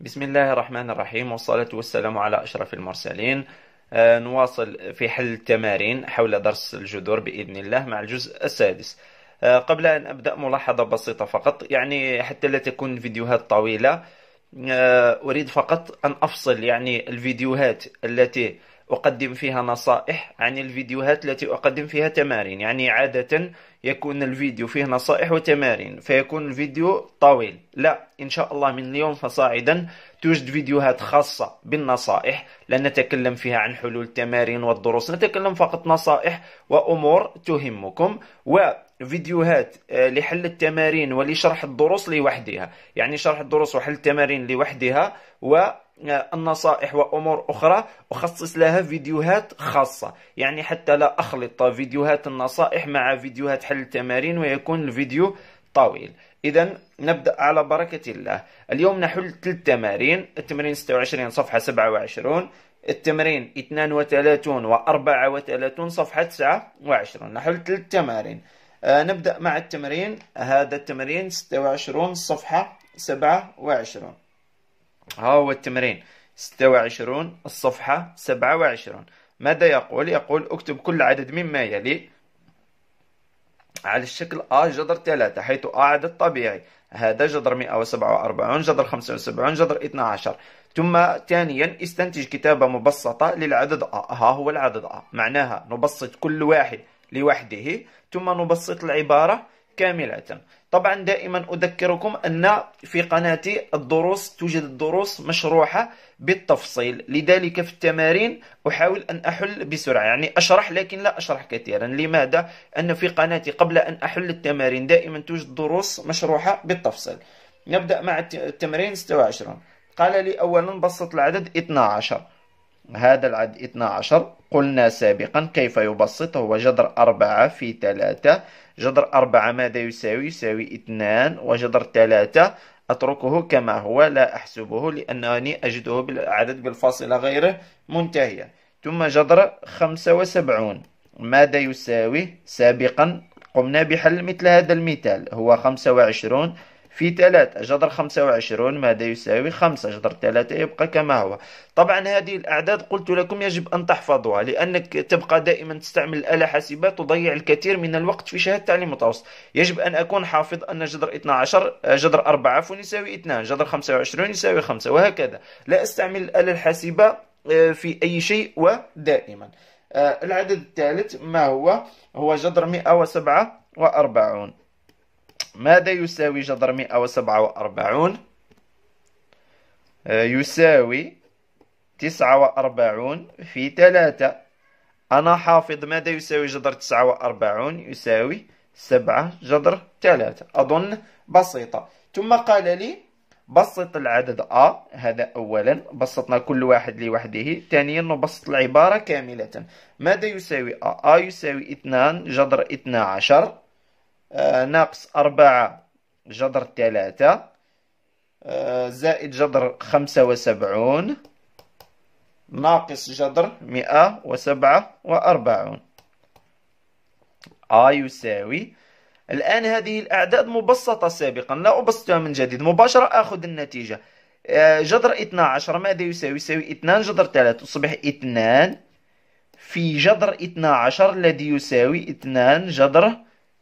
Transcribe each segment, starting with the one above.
بسم الله الرحمن الرحيم والصلاة والسلام على أشرف المرسلين آه، نواصل في حل التمارين حول درس الجذور بإذن الله مع الجزء السادس آه، قبل أن أبدأ ملاحظة بسيطة فقط يعني حتى لا تكون فيديوهات طويلة آه، أريد فقط أن أفصل يعني الفيديوهات التي أقدم فيها نصائح عن الفيديوهات التي أقدم فيها تمارين يعني عادة يكون الفيديو فيه نصائح وتمارين فيكون الفيديو طويل لا إن شاء الله من اليوم فصاعدا توجد فيديوهات خاصة بالنصائح لن نتكلم فيها عن حلول التمارين والدروس نتكلم فقط نصائح وأمور تهمكم و فيديوهات آه، لحل التمارين ولشرح الدروس لوحدها يعني شرح الدروس وحل التمارين لوحدها و النصائح وامور اخرى اخصص لها فيديوهات خاصه يعني حتى لا اخلط فيديوهات النصائح مع فيديوهات حل التمارين ويكون الفيديو طويل اذا نبدا على بركه الله اليوم نحل ثلاث تمارين التمرين 26 صفحه 27 التمرين 32 و 34 صفحه 29 نحل ثلاث تمارين آه نبدا مع التمرين هذا التمرين 26 صفحه 27 ها هو التمرين 26 الصفحة 27 ماذا يقول؟ يقول اكتب كل عدد مما يلي على الشكل A جذر 3 حيث A عدد طبيعي هذا جذر 147 جذر 75 جذر 12 ثم ثانيا استنتج كتابة مبسطة للعدد A ها هو العدد A معناها نبسط كل واحد لوحده ثم نبسط العبارة كاملة طبعا دائما أذكركم أن في قناتي الدروس توجد الدروس مشروحة بالتفصيل لذلك في التمارين أحاول أن أحل بسرعة يعني أشرح لكن لا أشرح كثيرا لماذا؟ أن في قناتي قبل أن أحل التمارين دائما توجد دروس مشروحة بالتفصيل نبدأ مع التمرين 26 قال لي أولا بسط العدد 12 هذا العدد 12 قلنا سابقا كيف يبسط هو جذر 4 في 3 جذر 4 ماذا يساوي يساوي 2 وجذر 3 أتركه كما هو لا أحسبه لأنني أجده بالعدد بالفاصلة غيره منتهية ثم جذر 75 ماذا يساوي سابقا قمنا بحل مثل هذا المثال هو 25 في 3 جذر 25 ماذا يساوي 5 جذر 3 يبقى كما هو طبعا هذه الأعداد قلت لكم يجب أن تحفظوها لأنك تبقى دائما تستعمل الآلة حاسبة تضيع الكثير من الوقت في شهادة تعليم متوسط يجب أن أكون حافظ أن جذر 12 جذر 4 عفوا يساوي 2 جذر 25 يساوي 5 وهكذا لا أستعمل الآلة الحاسبة آه، في أي شيء ودائما آه، العدد الثالث ما هو هو جذر 147 ماذا يساوي جذر 147 آه، يساوي 49 في 3 أنا حافظ ماذا يساوي جذر 49 يساوي 7 جذر 3 أظن بسيطة ثم قال لي بسط العدد ا هذا أولا بسطنا كل واحد لوحده ثانيا نبسط العبارة كاملة ماذا يساوي ا ا يساوي 2 جذر 12 آه، ناقص أربعة جذر ثلاثة آه، زائد جذر خمسة وسبعون ناقص جذر مئة وسبعة وأربعون آ آه، يساوي الآن هذه الأعداد مبسطة سابقا لا أبسطها من جديد مباشرة أخذ النتيجة جذر 12 ماذا يساوي؟ يساوي 2 جذر 3 تصبح 2 في جذر 12 الذي يساوي 2 جذر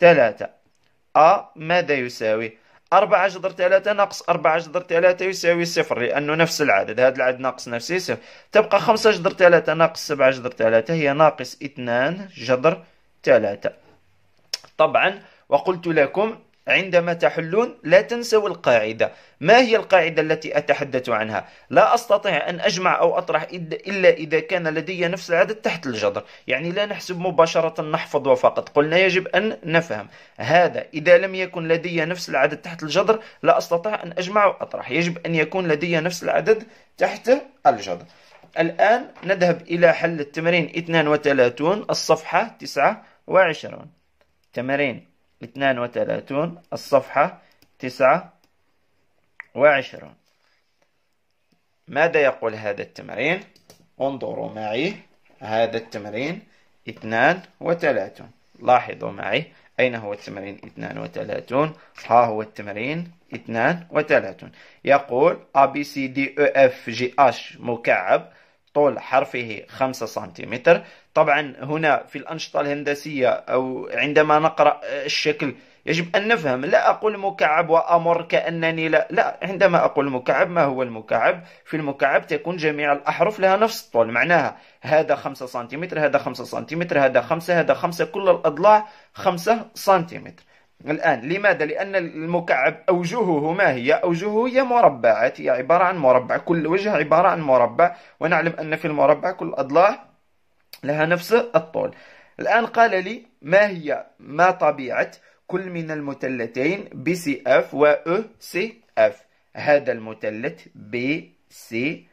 ثلاثة أ ماذا يساوي أربعة جذر ثلاثة ناقص أربعة جذر ثلاثة يساوي صفر لأنه نفس العدد هذا العدد ناقص نفسه صفر تبقى خمسة جذر ثلاثة ناقص سبعة جذر ثلاثة هي ناقص اثنان جذر ثلاثة طبعا وقلت لكم عندما تحلون لا تنسوا القاعدة ما هي القاعدة التي أتحدث عنها لا أستطيع أن أجمع أو أطرح إلا إذا كان لدي نفس العدد تحت الجذر يعني لا نحسب مباشرة نحفظ وفقط قلنا يجب أن نفهم هذا إذا لم يكن لدي نفس العدد تحت الجذر لا أستطيع أن أجمع وأطرح يجب أن يكون لدي نفس العدد تحت الجذر الآن نذهب إلى حل التمرين 32 الصفحة 29 تمرين 32 الصفحة 29 ماذا يقول هذا التمرين؟ انظروا معي هذا التمرين 32 لاحظوا معي أين هو التمرين 32 ها هو التمرين 32 يقول A B C D E F G H مكعب طول حرفه 5 سنتيمتر طبعا هنا في الأنشطة الهندسية أو عندما نقرأ الشكل يجب أن نفهم لا أقول مكعب وأمر كأنني لا لا عندما أقول مكعب ما هو المكعب في المكعب تكون جميع الأحرف لها نفس الطول معناها هذا 5 سنتيمتر هذا 5 سنتيمتر هذا 5 هذا 5 كل الأضلاع 5 سنتيمتر الآن لماذا؟ لأن المكعب أوجهه ما هي؟ أوجهه هي مربعات هي عبارة عن مربع كل وجه عبارة عن مربع ونعلم أن في المربع كل أضلاع لها نفس الطول الآن قال لي ما هي ما طبيعة كل من المثلثين بي سي اف و او سي اف هذا المثلث بي سي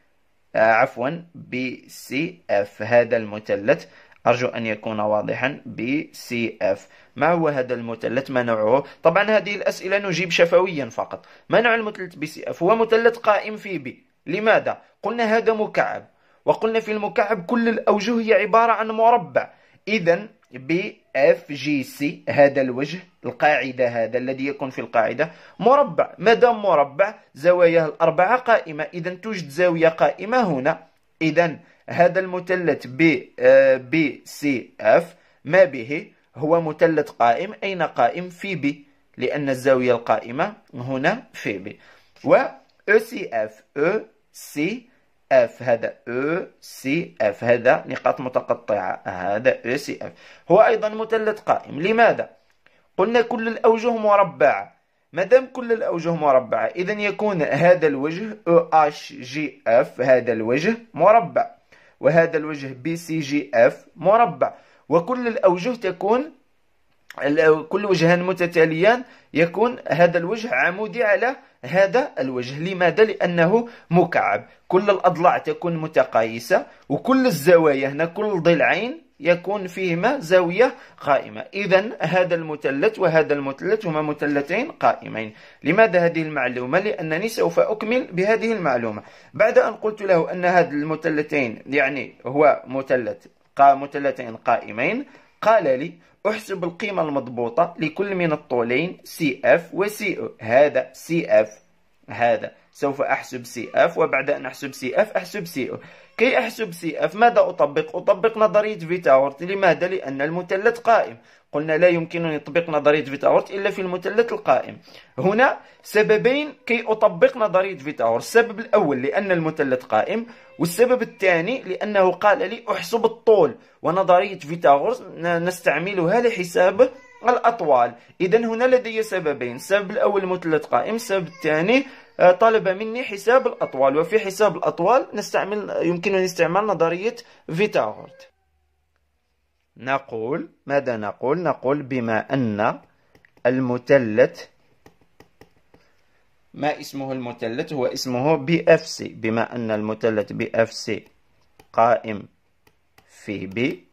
آه، عفوا بي سي اف هذا المثلث أرجو أن يكون واضحا بي سي اف ما هو هذا المثلث ما نوعه طبعا هذه الأسئلة نجيب شفويا فقط ما نوع المثلث بي سي اف هو مثلث قائم في بي لماذا قلنا هذا مكعب وقلنا في المكعب كل الأوجه هي عبارة عن مربع إذا بي اف جي سي هذا الوجه القاعدة هذا الذي يكون في القاعدة مربع مدام مربع زواياه الأربعة قائمة إذا توجد زاوية قائمة هنا إذا هذا المثلث بي بي سي اف ما به هو مثلث قائم أين قائم في بي لأن الزاوية القائمة هنا في بي و او سي اف او سي اف هذا او سي اف هذا نقاط متقطعة هذا او سي اف هو أيضا مثلث قائم لماذا؟ قلنا كل الأوجه مربعة مادام كل الأوجه مربعة إذا يكون هذا الوجه او اش جي اف هذا الوجه مربع وهذا الوجه بي سي جي اف مربع وكل الأوجه تكون كل وجهان متتاليان يكون هذا الوجه عمودي على هذا الوجه لماذا؟ لأنه مكعب كل الأضلاع تكون متقايسة وكل الزوايا هنا كل ضلعين يكون فيهما زاوية قائمة إذا هذا المثلث وهذا المثلث هما مثلثين قائمين لماذا هذه المعلومة؟ لأنني سوف أكمل بهذه المعلومة بعد أن قلت له أن هذا المثلثين يعني هو مثلث قا مثلثين قائمين قال لي احسب القيمة المضبوطة لكل من الطولين سي اف وسي او هذا سي اف هذا سوف أحسب سي اف وبعد أن أحسب سي اف أحسب سي او كي أحسب سي اف ماذا أطبق؟ أطبق نظرية فيتاورت لماذا؟ لأن المثلث قائم قلنا لا يمكنني تطبيق نظرية فيتاورت إلا في المثلث القائم هنا سببين كي أطبق نظرية فيتاورت السبب الأول لأن المثلث قائم والسبب الثاني لأنه قال لي أحسب الطول ونظرية فيتاورت نستعملها لحساب الأطوال إذا هنا لدي سببين السبب الأول المثلث قائم السبب الثاني آه، طلب مني حساب الأطوال وفي حساب الأطوال نستعمل يمكنني استعمال نظرية فيتاغورد نقول ماذا نقول نقول بما أن المثلث ما اسمه المثلث هو اسمه بي اف سي بما أن المثلث بي اف سي قائم في بي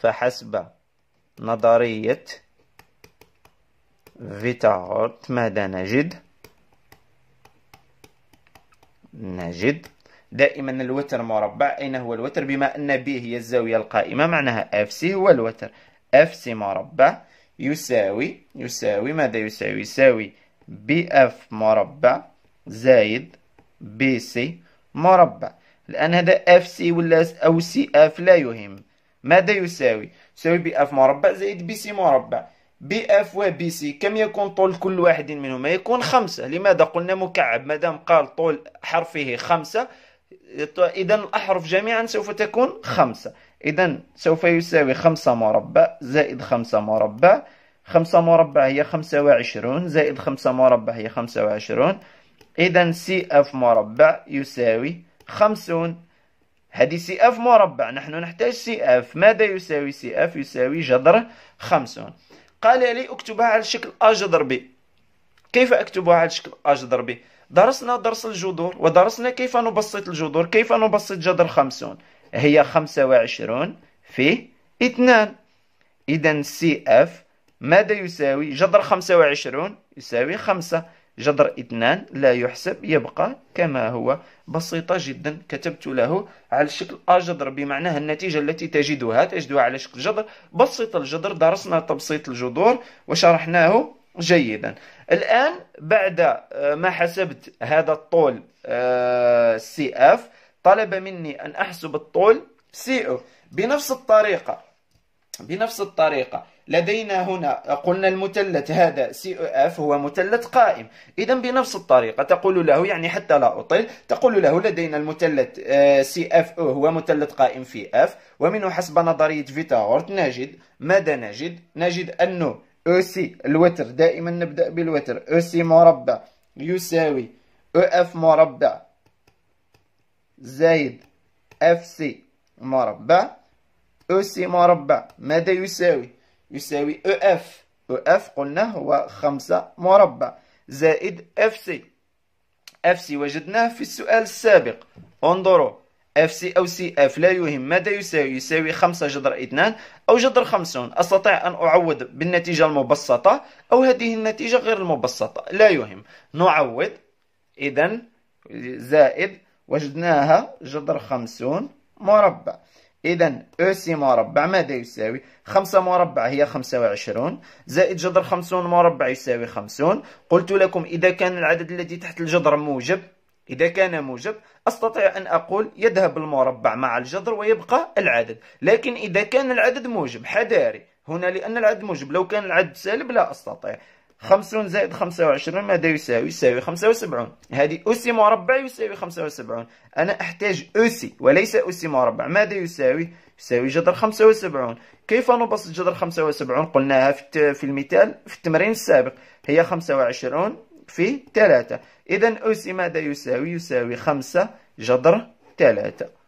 فحسب نظرية فيتاغورد ماذا نجد؟ نجد دائما الوتر مربع أين هو الوتر بما أن ب هي الزاوية القائمة معناها اف سي هو الوتر اف سي مربع يساوي يساوي ماذا يساوي يساوي بي اف مربع زايد بي سي مربع الآن هذا اف سي ولا أو سي اف لا يهم ماذا يساوي يساوي بي اف مربع زائد بي سي مربع بي اف و بي سي كم يكون طول كل واحد منهما يكون خمسة لماذا قلنا مكعب مادام قال طول حرفه خمسة إذا الأحرف جميعا سوف تكون خمسة إذا سوف يساوي خمسة مربع زائد خمسة مربع خمسة مربع هي خمسة وعشرون زائد خمسة مربع هي خمسة وعشرون إذا سي اف مربع يساوي خمسون هذه سي اف مربع نحن نحتاج سي اف ماذا يساوي سي اف يساوي جذر خمسون قال لي اكتبها على شكل اج ضربي كيف اكتبها على شكل اج ضربي درسنا درس الجذور ودرسنا كيف نبسط الجذور كيف نبسط جذر خمسون هي خمسة وعشرون في اثنان إذا سي اف ماذا يساوي جذر خمسة وعشرون يساوي خمسة جذر اثنان لا يحسب يبقى كما هو بسيطة جدا كتبت له على شكل جذر بمعنى النتيجة التي تجدها تجدها على شكل جذر بسيط الجذر درسنا تبسيط الجذور وشرحناه جيدا الآن بعد آه، ما حسبت هذا الطول آه، سي اف طلب مني أن أحسب الطول سي او بنفس الطريقة بنفس الطريقة لدينا هنا قلنا المثلث هذا سي او اف هو مثلث قائم اذا بنفس الطريقه تقول له يعني حتى لا اطيل تقول له لدينا المثلث سي اف آه، او هو مثلث قائم في اف ومنه حسب نظريه فيتاغورت نجد ماذا نجد نجد انه او سي الوتر دائما نبدا بالوتر او سي مربع يساوي او اف مربع زائد اف سي مربع او سي مربع ماذا يساوي يساوي EF EF قلنا هو خمسة مربع زائد FC FC وجدناه في السؤال السابق انظروا FC أو CF لا يهم ماذا يساوي يساوي خمسة جذر اثنان أو جذر خمسون أستطيع أن أعوض بالنتيجة المبسطة أو هذه النتيجة غير المبسطة لا يهم نعوض إذا زائد وجدناها جذر خمسون مربع إذا أو سي مربع ماذا يساوي؟ خمسة مربع هي خمسة وعشرون زائد جذر خمسون مربع يساوي خمسون قلت لكم إذا كان العدد الذي تحت الجذر موجب إذا كان موجب أستطيع أن أقول يذهب المربع مع الجذر ويبقى العدد لكن إذا كان العدد موجب حذاري هنا لأن العدد موجب لو كان العدد سالب لا أستطيع خمسون زائد خمسة وعشرون ماذا يساوي يساوي خمسة وسبعون هذه أسي مربع يساوي خمسة وسبعون أنا أحتاج أسي وليس أسي مربع ماذا يساوي يساوي جذر خمسة وسبعون كيف نبسط جذر خمسة وسبعون قلناها في المثال في التمرين السابق هي خمسة وعشرون في ثلاثة إذا أسي ماذا يساوي يساوي خمسة جذر ثلاثة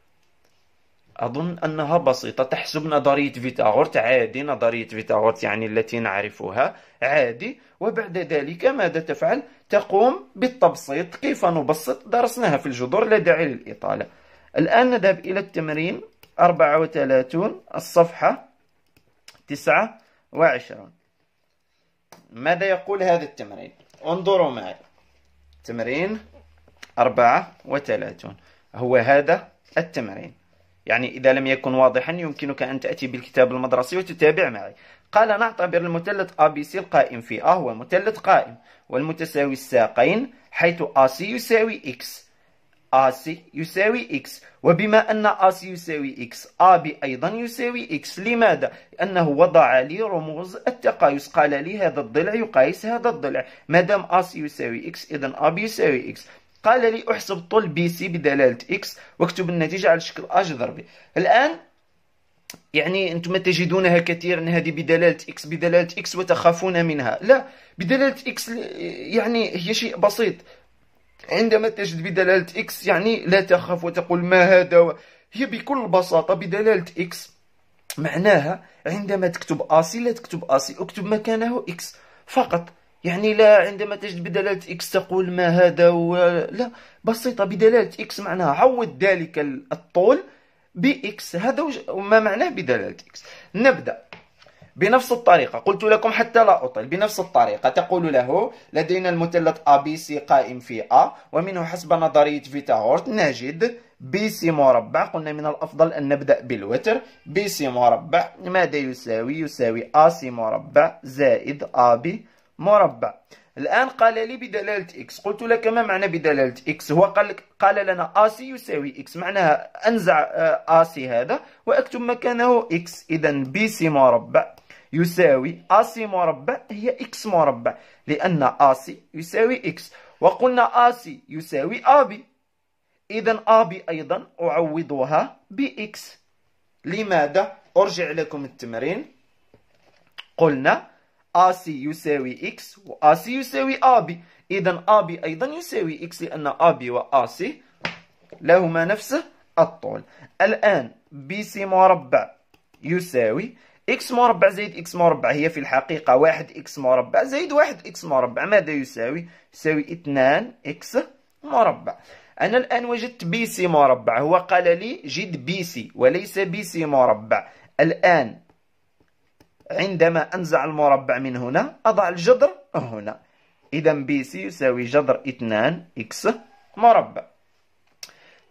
أظن أنها بسيطة تحسب نظرية فيتاغورت عادي نظرية فيتاغورت يعني التي نعرفها عادي وبعد ذلك ماذا تفعل؟ تقوم بالتبسيط كيف نبسط درسناها في الجذور لا داعي للإطالة الآن نذهب إلى التمرين 34 الصفحة 9 ماذا يقول هذا التمرين؟ انظروا معي تمرين 34 هو هذا التمرين يعني إذا لم يكن واضحا يمكنك أن تأتي بالكتاب المدرسي وتتابع معي قال نعتبر المثلث ABC القائم في A هو مثلث قائم والمتساوي الساقين حيث AC يساوي X AC يساوي X وبما أن AC يساوي X AB أيضا يساوي X لماذا؟ لأنه وضع لي رموز التقايس قال لي هذا الضلع يقايس هذا الضلع ما دام AC يساوي X إذا AB يساوي X قال لي احسب طول بي سي بدلالة اكس واكتب النتيجة على شكل اج ضربي الان يعني انتم تجدونها كثيرا هذه بدلاله اكس بدلاله اكس وتخافون منها لا بدلاله اكس يعني هي شيء بسيط عندما تجد بدلاله اكس يعني لا تخاف وتقول ما هذا و... هي بكل بساطه بدلاله اكس معناها عندما تكتب اسي لا تكتب اسي اكتب مكانه اكس فقط يعني لا عندما تجد بدلالة إكس تقول ما هذا و... لا بسيطة بدلالة إكس معناها عوض ذلك الطول بإكس هذا وج... ما معناه بدلالة إكس نبدأ بنفس الطريقة قلت لكم حتى لا أطل بنفس الطريقة تقول له لدينا المثلث ABC قائم في A ومنه حسب نظرية فيتاغورت نجد BC مربع قلنا من الأفضل أن نبدأ بالوتر BC مربع ماذا يساوي يساوي AC مربع زائد AB مربع الآن قال لي بدلالة x قلت لك ما معنى بدلالة x هو قال, لك قال لنا AC يساوي x معناها أنزع آه، AC هذا وأكتب مكانه x إذا BC مربع يساوي AC مربع هي x مربع لأن AC يساوي x وقلنا AC يساوي AB إذا AB أيضا أعوضها بx لماذا؟ أرجع لكم التمرين قلنا AC يساوي X و AC يساوي AB إذا AB أيضا يساوي X لأن AB و AC لهما نفس الطول الآن BC مربع يساوي x مربع زائد x مربع هي في الحقيقة واحد x مربع زائد واحد x مربع ماذا يساوي؟ يساوي 2 x مربع أنا الآن وجدت بي سي مربع هو قال لي جد بي سي وليس بي سي مربع الآن عندما أنزع المربع من هنا أضع الجذر هنا إذا BC يساوي جذر 2 إكس مربع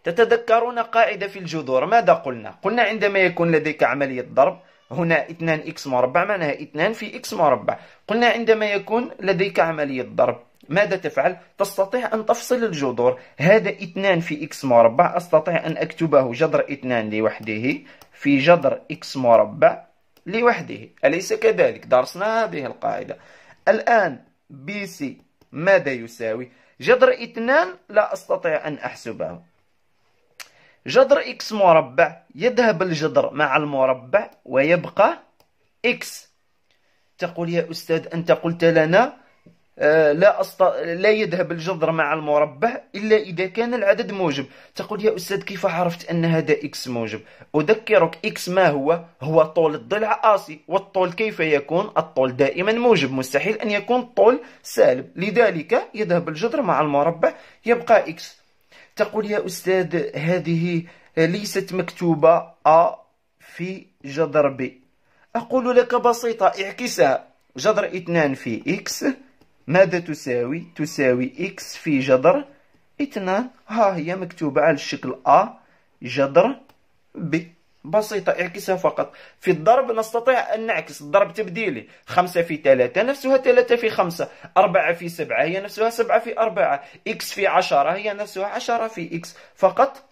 تتذكرون قاعدة في الجذور ماذا قلنا؟ قلنا عندما يكون لديك عملية ضرب هنا 2 إكس مربع معناها 2 في إكس مربع قلنا عندما يكون لديك عملية ضرب ماذا تفعل؟ تستطيع أن تفصل الجذور هذا 2 في إكس مربع أستطيع أن أكتبه جذر 2 لوحده في جذر إكس مربع لوحده أليس كذلك درسنا هذه القاعدة الآن بي سي ماذا يساوي جذر اثنان لا أستطيع أن أحسبه جذر إكس مربع يذهب الجذر مع المربع ويبقى إكس تقول يا أستاذ أنت قلت لنا آه، لا أست... لا يذهب الجذر مع المربع إلا إذا كان العدد موجب تقول يا أستاذ كيف عرفت أن هذا إكس موجب أذكرك إكس ما هو هو طول الضلع آسي والطول كيف يكون الطول دائما موجب مستحيل أن يكون الطول سالب لذلك يذهب الجذر مع المربع يبقى إكس تقول يا أستاذ هذه ليست مكتوبة أ في جذر ب أقول لك بسيطة اعكسها جذر 2 في إكس ماذا تساوي تساوي إكس في جذر اثنان ها هي مكتوبة على الشكل أ جذر ب بسيطة اعكسها فقط في الضرب نستطيع أن نعكس الضرب تبديلي خمسة في ثلاثة نفسها ثلاثة في خمسة أربعة في سبعة هي نفسها سبعة في أربعة إكس في عشرة هي نفسها عشرة في إكس فقط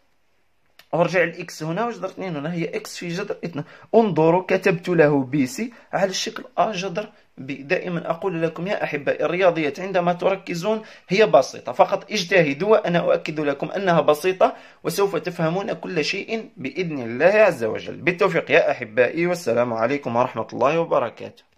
أرجع الإكس هنا وجذر اثنين هنا هي إكس في جذر اثنان انظروا كتبت له بي سي على الشكل أ جذر دائما أقول لكم يا أحبائي الرياضيات عندما تركزون هي بسيطة فقط اجتهدوا وأنا أؤكد لكم أنها بسيطة وسوف تفهمون كل شيء بإذن الله عز وجل بالتوفيق يا أحبائي والسلام عليكم ورحمة الله وبركاته